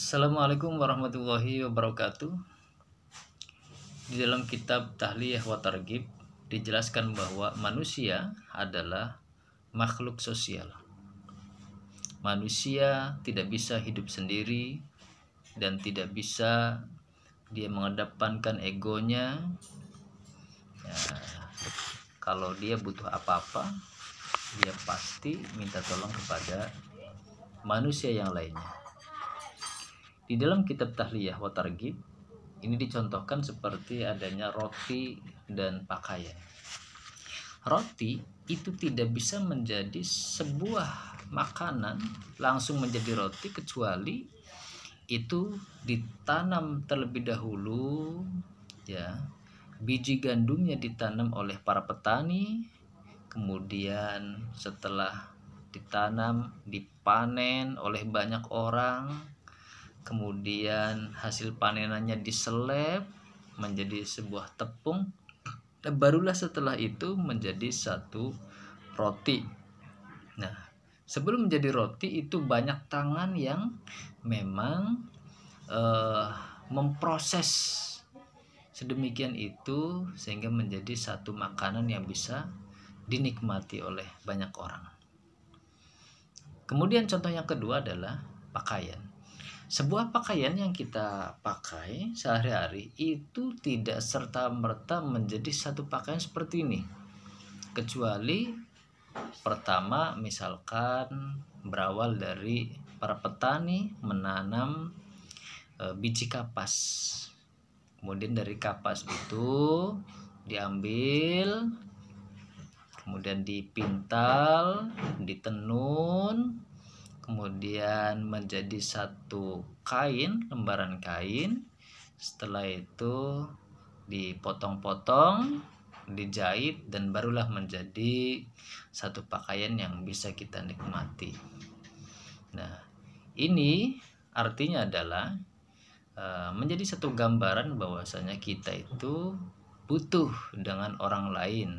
Assalamualaikum warahmatullahi wabarakatuh. Di dalam kitab Tahliyah wa Targib dijelaskan bahwa manusia adalah makhluk sosial. Manusia tidak bisa hidup sendiri dan tidak bisa dia mengedepankan egonya. Ya, kalau dia butuh apa-apa, dia pasti minta tolong kepada manusia yang lainnya di dalam kitab Tahliyah wa targib ini dicontohkan seperti adanya roti dan pakaian. Roti itu tidak bisa menjadi sebuah makanan langsung menjadi roti kecuali itu ditanam terlebih dahulu ya biji gandumnya ditanam oleh para petani kemudian setelah ditanam dipanen oleh banyak orang kemudian hasil panenannya diseleb menjadi sebuah tepung dan barulah setelah itu menjadi satu roti nah sebelum menjadi roti itu banyak tangan yang memang uh, memproses sedemikian itu sehingga menjadi satu makanan yang bisa dinikmati oleh banyak orang. Kemudian contoh yang kedua adalah pakaian. Sebuah pakaian yang kita pakai sehari-hari itu tidak serta-merta menjadi satu pakaian seperti ini. Kecuali pertama misalkan berawal dari para petani menanam e, biji kapas. Kemudian dari kapas itu diambil kemudian dipintal, ditenun, kemudian menjadi satu kain, lembaran kain. Setelah itu dipotong-potong, dijahit dan barulah menjadi satu pakaian yang bisa kita nikmati. Nah, ini artinya adalah eh, menjadi satu gambaran bahwasanya kita itu butuh dengan orang lain,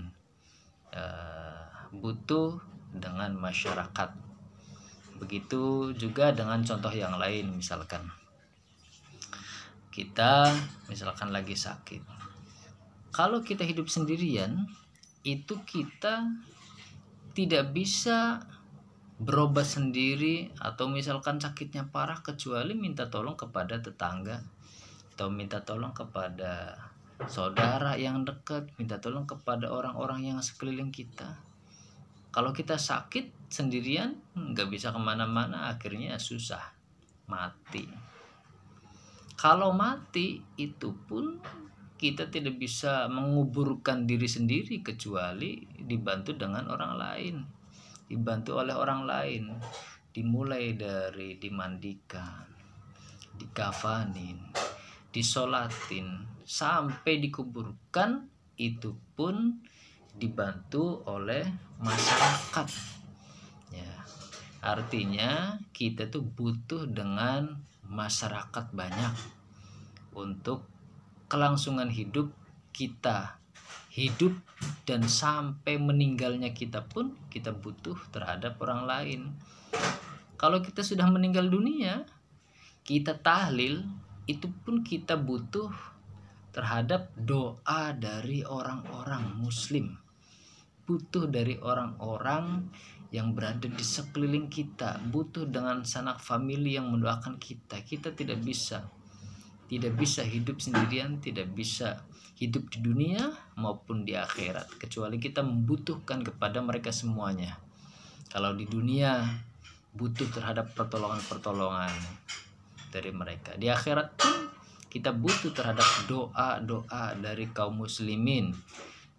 eh, butuh dengan masyarakat Begitu juga dengan contoh yang lain misalkan kita misalkan lagi sakit. Kalau kita hidup sendirian, itu kita tidak bisa berobat sendiri atau misalkan sakitnya parah kecuali minta tolong kepada tetangga atau minta tolong kepada saudara yang dekat, minta tolong kepada orang-orang yang sekeliling kita. Kalau kita sakit sendirian, nggak bisa kemana-mana, akhirnya susah mati. Kalau mati, itu pun kita tidak bisa menguburkan diri sendiri kecuali dibantu dengan orang lain, dibantu oleh orang lain, dimulai dari dimandikan, dikafanin, disolatin, sampai dikuburkan itu pun dibantu oleh masyarakat ya artinya kita tuh butuh dengan masyarakat banyak untuk kelangsungan hidup kita hidup dan sampai meninggalnya kita pun kita butuh terhadap orang lain kalau kita sudah meninggal dunia kita tahlil itu pun kita butuh terhadap doa dari orang-orang muslim butuh dari orang-orang yang berada di sekeliling kita butuh dengan sanak famili yang mendoakan kita kita tidak bisa tidak bisa hidup sendirian tidak bisa hidup di dunia maupun di akhirat kecuali kita membutuhkan kepada mereka semuanya kalau di dunia butuh terhadap pertolongan-pertolongan dari mereka di akhirat pun kita butuh terhadap doa-doa dari kaum muslimin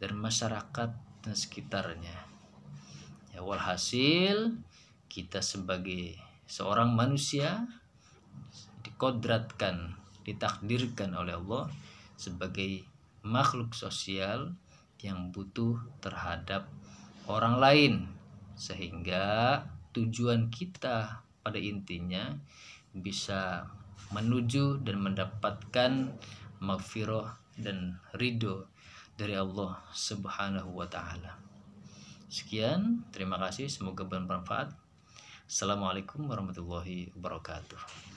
dan masyarakat dan sekitarnya ya walhasil kita sebagai seorang manusia dikodratkan ditakdirkan oleh Allah sebagai makhluk sosial yang butuh terhadap orang lain sehingga tujuan kita pada intinya bisa menuju dan mendapatkan maghfirah dan ridho dari Allah Subhanahu wa taala. Sekian, terima kasih, semoga bermanfaat. Assalamualaikum warahmatullahi wabarakatuh.